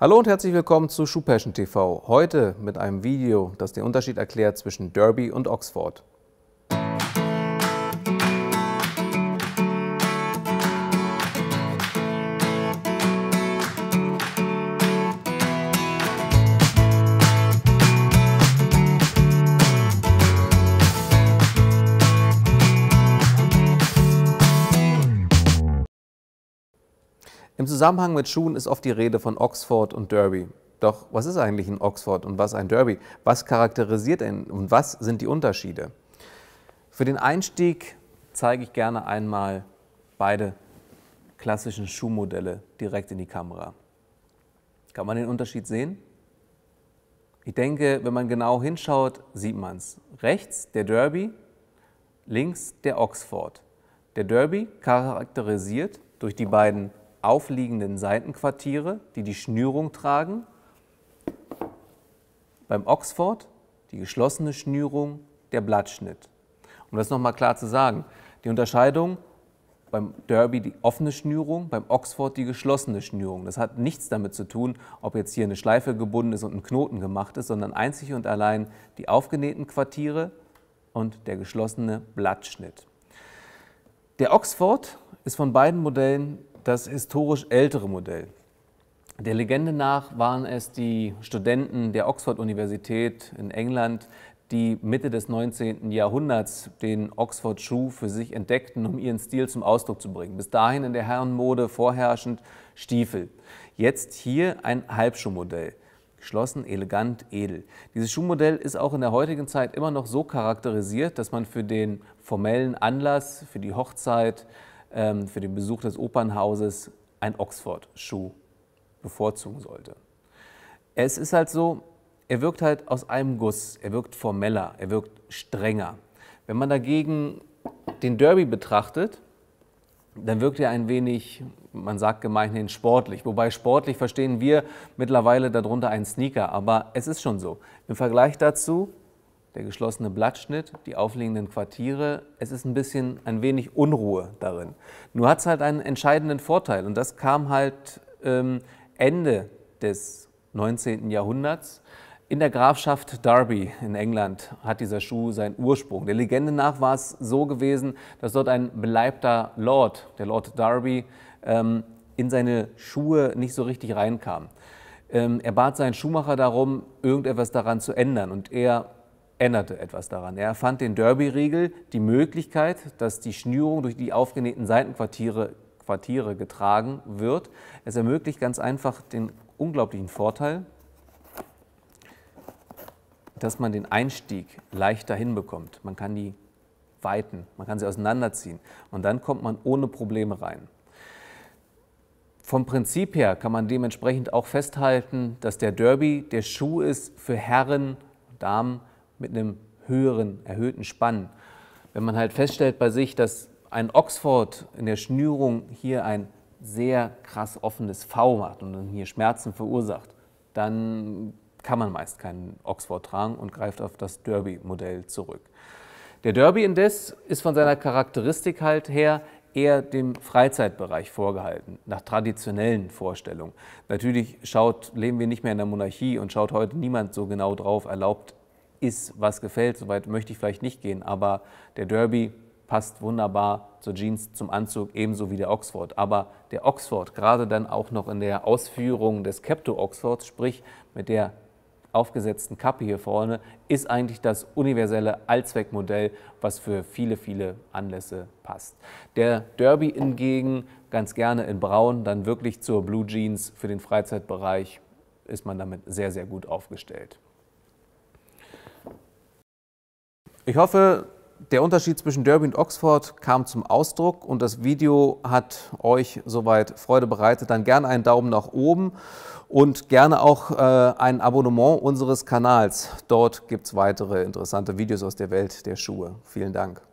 Hallo und herzlich willkommen zu Schuh TV. Heute mit einem Video, das den Unterschied erklärt zwischen Derby und Oxford. Im Zusammenhang mit Schuhen ist oft die Rede von Oxford und Derby. Doch was ist eigentlich ein Oxford und was ein Derby? Was charakterisiert ihn und was sind die Unterschiede? Für den Einstieg zeige ich gerne einmal beide klassischen Schuhmodelle direkt in die Kamera. Kann man den Unterschied sehen? Ich denke, wenn man genau hinschaut, sieht man es. Rechts der Derby, links der Oxford. Der Derby charakterisiert durch die beiden aufliegenden Seitenquartiere, die die Schnürung tragen. Beim Oxford die geschlossene Schnürung, der Blattschnitt. Um das nochmal klar zu sagen, die Unterscheidung beim Derby die offene Schnürung, beim Oxford die geschlossene Schnürung. Das hat nichts damit zu tun, ob jetzt hier eine Schleife gebunden ist und ein Knoten gemacht ist, sondern einzig und allein die aufgenähten Quartiere und der geschlossene Blattschnitt. Der Oxford ist von beiden Modellen das historisch ältere Modell. Der Legende nach waren es die Studenten der Oxford-Universität in England, die Mitte des 19. Jahrhunderts den Oxford-Schuh für sich entdeckten, um ihren Stil zum Ausdruck zu bringen. Bis dahin in der Herrenmode vorherrschend Stiefel. Jetzt hier ein Halbschuhmodell. Geschlossen, elegant, edel. Dieses Schuhmodell ist auch in der heutigen Zeit immer noch so charakterisiert, dass man für den formellen Anlass, für die Hochzeit, ähm, für den Besuch des Opernhauses ein Oxford-Schuh bevorzugen sollte. Es ist halt so, er wirkt halt aus einem Guss, er wirkt formeller, er wirkt strenger. Wenn man dagegen den Derby betrachtet, dann wirkt er ein wenig, man sagt gemeinhin, sportlich. Wobei sportlich verstehen wir mittlerweile darunter einen Sneaker, aber es ist schon so. Im Vergleich dazu der geschlossene Blattschnitt, die aufliegenden Quartiere. Es ist ein bisschen, ein wenig Unruhe darin. Nur hat es halt einen entscheidenden Vorteil und das kam halt ähm, Ende des 19. Jahrhunderts. In der Grafschaft Derby in England hat dieser Schuh seinen Ursprung. Der Legende nach war es so gewesen, dass dort ein beleibter Lord, der Lord Derby, ähm, in seine Schuhe nicht so richtig reinkam. Ähm, er bat seinen Schuhmacher darum, irgendetwas daran zu ändern und er änderte etwas daran. Er fand den derby riegel die Möglichkeit, dass die Schnürung durch die aufgenähten Seitenquartiere Quartiere getragen wird. Es ermöglicht ganz einfach den unglaublichen Vorteil, dass man den Einstieg leichter hinbekommt. Man kann die weiten, man kann sie auseinanderziehen und dann kommt man ohne Probleme rein. Vom Prinzip her kann man dementsprechend auch festhalten, dass der Derby der Schuh ist für Herren, Damen mit einem höheren, erhöhten Spann. Wenn man halt feststellt bei sich, dass ein Oxford in der Schnürung hier ein sehr krass offenes V macht und dann hier Schmerzen verursacht, dann kann man meist keinen Oxford tragen und greift auf das Derby-Modell zurück. Der Derby indes ist von seiner Charakteristik halt her eher dem Freizeitbereich vorgehalten, nach traditionellen Vorstellungen. Natürlich schaut, leben wir nicht mehr in der Monarchie und schaut heute niemand so genau drauf, erlaubt ist, was gefällt. Soweit möchte ich vielleicht nicht gehen, aber der Derby passt wunderbar zur Jeans, zum Anzug, ebenso wie der Oxford. Aber der Oxford, gerade dann auch noch in der Ausführung des Capto Oxfords, sprich mit der aufgesetzten Kappe hier vorne, ist eigentlich das universelle Allzweckmodell, was für viele, viele Anlässe passt. Der Derby hingegen ganz gerne in Braun, dann wirklich zur Blue Jeans für den Freizeitbereich ist man damit sehr, sehr gut aufgestellt. Ich hoffe, der Unterschied zwischen Derby und Oxford kam zum Ausdruck und das Video hat euch soweit Freude bereitet. Dann gerne einen Daumen nach oben und gerne auch äh, ein Abonnement unseres Kanals. Dort gibt es weitere interessante Videos aus der Welt der Schuhe. Vielen Dank.